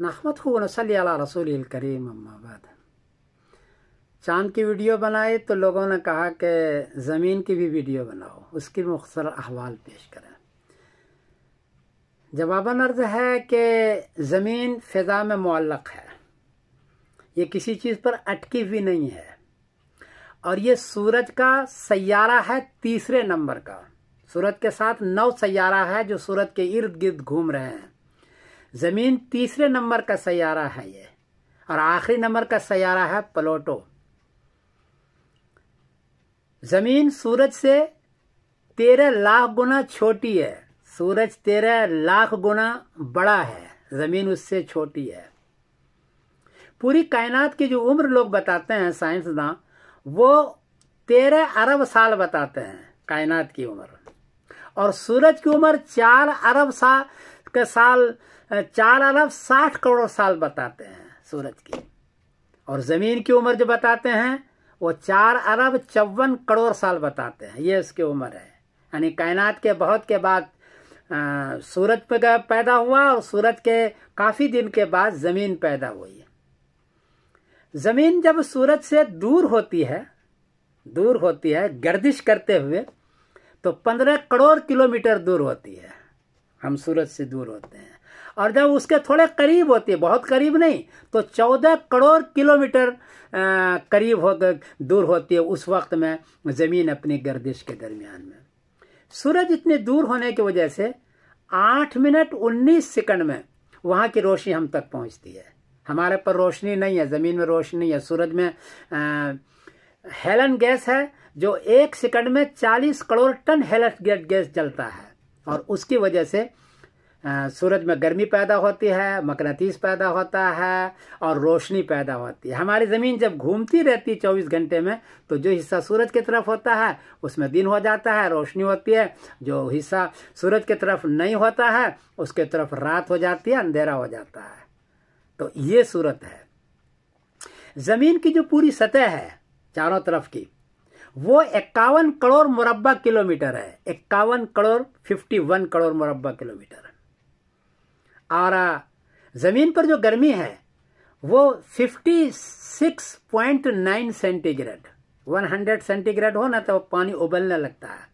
सली नसल रसूल करीम अम्माबाद चाँद की वीडियो बनाई तो लोगों ने कहा कि ज़मीन की भी वीडियो बनाओ उसकी मुख्तर अहवाल पेश करें जवाबन अर्ज है कि ज़मीन फ़िज़ा में मुल्लक है ये किसी चीज़ पर अटकी हुई नहीं है और ये सूरज का सैारा है तीसरे नंबर का सूरज के साथ नौ सैारा है जो सूरज के इर्द गिर्द घूम रहे हैं जमीन तीसरे नंबर का सैारा है ये और आखिरी नंबर का सैारा है प्लोटो जमीन सूरज से तेरह लाख गुना छोटी है सूरज तेरह लाख गुना बड़ा है जमीन उससे छोटी है पूरी कायनात की जो उम्र लोग बताते हैं साइंसदान वो तेरह अरब साल बताते हैं कायनात की उम्र और सूरज की उम्र चार अरब साल के साल चार अरब साठ करोड़ साल बताते हैं सूरज की और ज़मीन की उम्र जो बताते हैं वो चार अरब चौवन करोड़ साल बताते हैं ये उसकी उम्र है यानी कायनात के बहुत के बाद सूरज पैदा हुआ और सूरज के काफ़ी दिन के बाद ज़मीन पैदा हुई ज़मीन जब सूरज से दूर होती है दूर होती है गर्दिश करते हुए तो पंद्रह करोड़ किलोमीटर दूर होती है हम सूरज से दूर होते हैं और जब उसके थोड़े करीब होती है बहुत करीब नहीं तो चौदह करोड़ किलोमीटर करीब हो दूर होती है उस वक्त में ज़मीन अपनी गर्दिश के दरमियान में सूरज इतने दूर होने की वजह से आठ मिनट उन्नीस सेकंड में वहाँ की रोशनी हम तक पहुँचती है हमारे पर रोशनी नहीं है ज़मीन में रोशनी नहीं है सूरज में आ, हेलन गैस है जो एक सेकंड में 40 करोड़ टन हेलन गैस जलता है और उसकी वजह से सूरज में गर्मी पैदा होती है मकनतीस पैदा होता है और रोशनी पैदा होती है हमारी ज़मीन जब घूमती रहती है चौबीस घंटे में तो जो हिस्सा सूरज की तरफ होता है उसमें दिन हो जाता है रोशनी होती है जो हिस्सा सूरज की तरफ नहीं होता है उसके तरफ रात हो जाती है अंधेरा हो जाता है तो ये सूरत है ज़मीन की जो पूरी सतह है चारों तरफ की वो इक्यावन करोड़ मुरबा किलोमीटर है इक्यावन करोड़ फिफ्टी वन करोड़ मुरबा किलोमीटर है आरा जमीन पर जो गर्मी है वो 56.9 सेंटीग्रेड 100 सेंटीग्रेड हो ना तो पानी उबलने लगता है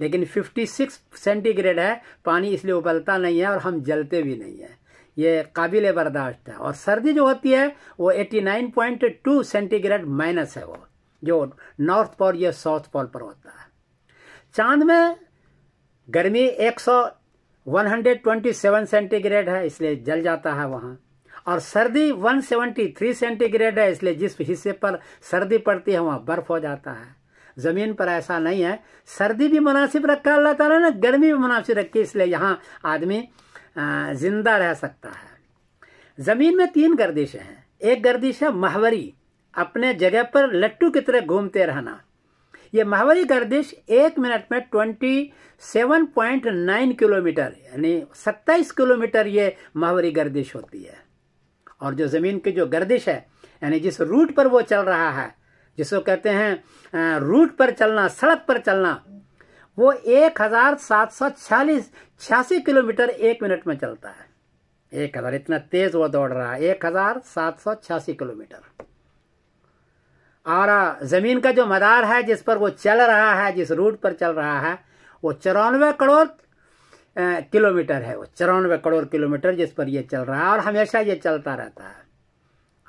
लेकिन 56 सेंटीग्रेड है पानी इसलिए उबलता नहीं है और हम जलते भी नहीं है ये काबिल बर्दाश्त है और सर्दी जो होती है वो 89.2 सेंटीग्रेड माइनस है वो जो नॉर्थ पोल या साउथ पोल पर होता है चांद में गर्मी 127 सेंटीग्रेड है इसलिए जल जाता है वहाँ और सर्दी 173 सेंटीग्रेड है इसलिए जिस हिस्से पर सर्दी पड़ती है वहाँ बर्फ हो जाता है ज़मीन पर ऐसा नहीं है सर्दी भी मुनासिब रखा अल्लाह ताला ने गर्मी भी मुनासिब रखी इसलिए यहाँ आदमी जिंदा रह सकता है ज़मीन में तीन गर्दिशें हैं एक गर्दिश है महवरी अपने जगह पर लट्टू की तरह घूमते रहना ये महावरी गर्दिश एक मिनट में twenty seven point nine kilometre यानी सत्ताईस किलोमीटर ये महावरी गर्दिश होती है और जो ज़मीन की जो गर्दिश है यानी जिस रूट पर वो चल रहा है जिसको कहते हैं रूट पर चलना सड़क पर चलना वो एक हजार सात सौ छियालीस छियासी किलोमीटर एक मिनट में चलता है एक हज़ार इतना तेज़ वो दौड़ रहा है एक हज़ार सात सौ छियासी किलोमीटर और जमीन का जो मदार है जिस पर वो चल रहा है जिस रूट पर चल रहा है वो चौरानवे करोड़ किलोमीटर है वो चौरानवे करोड़ किलोमीटर जिस पर ये चल रहा है और हमेशा ये चलता रहता है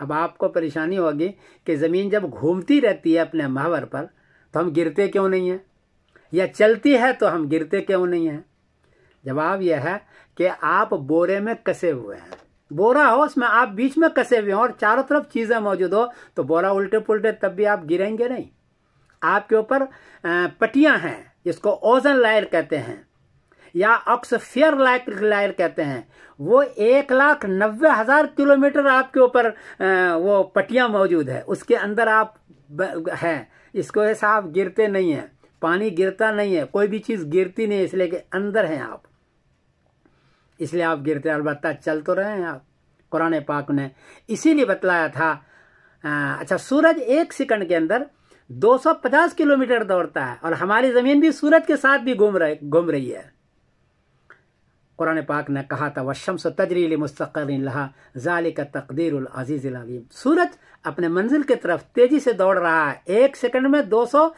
अब आपको परेशानी होगी कि ज़मीन जब घूमती रहती है अपने महावर पर तो हम गिरते क्यों नहीं हैं या चलती है तो हम गिरते क्यों नहीं हैं जवाब यह है कि आप बोरे में कसे हुए हैं बोरा हो उसमें आप बीच में कसे हुए हो और चारों तरफ चीज़ें मौजूद हो तो बोरा उल्टे पुलटे तब भी आप गिरेंगे नहीं आपके ऊपर पटियां हैं जिसको ओजन लायर कहते हैं या ऑक्सफियर लाइक लायर कहते हैं वो एक लाख नब्बे हज़ार किलोमीटर आपके ऊपर वो पटियां मौजूद है उसके अंदर आप हैं इसको ऐसा आप गिरते नहीं है पानी गिरता नहीं है कोई भी चीज़ गिरती नहीं है इसलिए अंदर है आप इसलिए आप गिरते अलबत्ता चल तो रहे हैं आप कुरान पाक ने इसीलिए बतलाया था आ, अच्छा सूरज एक सेकंड के अंदर 250 किलोमीटर दौड़ता है और हमारी ज़मीन भी सूरज के साथ भी घूम रहे घूम रही है कुरान पाक ने कहा था वशम्स तजरील मुस्तकर का तकदीर अजीज़ सूरज अपने मंजिल की तरफ तेज़ी से दौड़ रहा है एक सेकंड में 200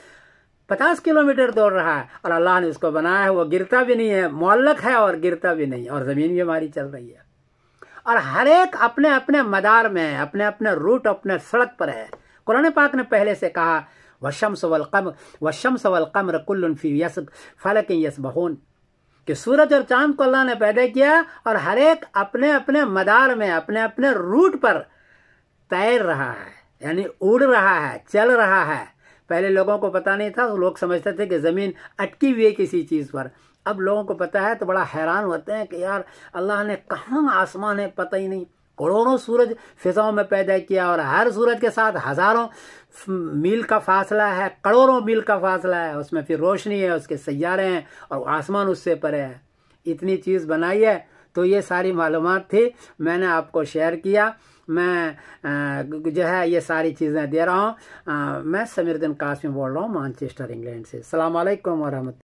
पचास किलोमीटर दौड़ रहा है और अल्लाह ने उसको बनाया है वो गिरता भी नहीं है मोलक है और गिरता भी नहीं और ज़मीन भी हमारी चल रही है और हर एक अपने अपने मदार में है अपने अपने रूट अपने सड़क पर है कुरान पाक ने पहले से कहा वशम सवल कम वशम सवल कमर कुल्लफी यस फलक यस बहून कि सूरज और चांद को अल्लाह ने पैदा किया और हर एक अपने अपने मदार में अपने अपने रूट पर तैर रहा है यानी उड़ रहा है चल रहा है पहले लोगों को पता नहीं था तो लोग समझते थे कि ज़मीन अटकी हुई है किसी चीज़ पर अब लोगों को पता है तो बड़ा हैरान होते हैं कि यार अल्लाह ने कहाँ आसमान है पता ही नहीं करोड़ों सूरज फिजाओं में पैदा किया और हर सूरज के साथ हज़ारों मील का फासला है करोड़ों मील का फासला है उसमें फिर रोशनी है उसके सैारे हैं और आसमान उससे परे है इतनी चीज़ बनाई है तो ये सारी मालूम थी मैंने आपको शेयर किया मैं जो है ये सारी चीज़ें दे रहा हूँ मैं समीरुद्दीन कासमी बोल रहा हूँ मानचेस्टर इंग्लैंड से सलामकुम वरह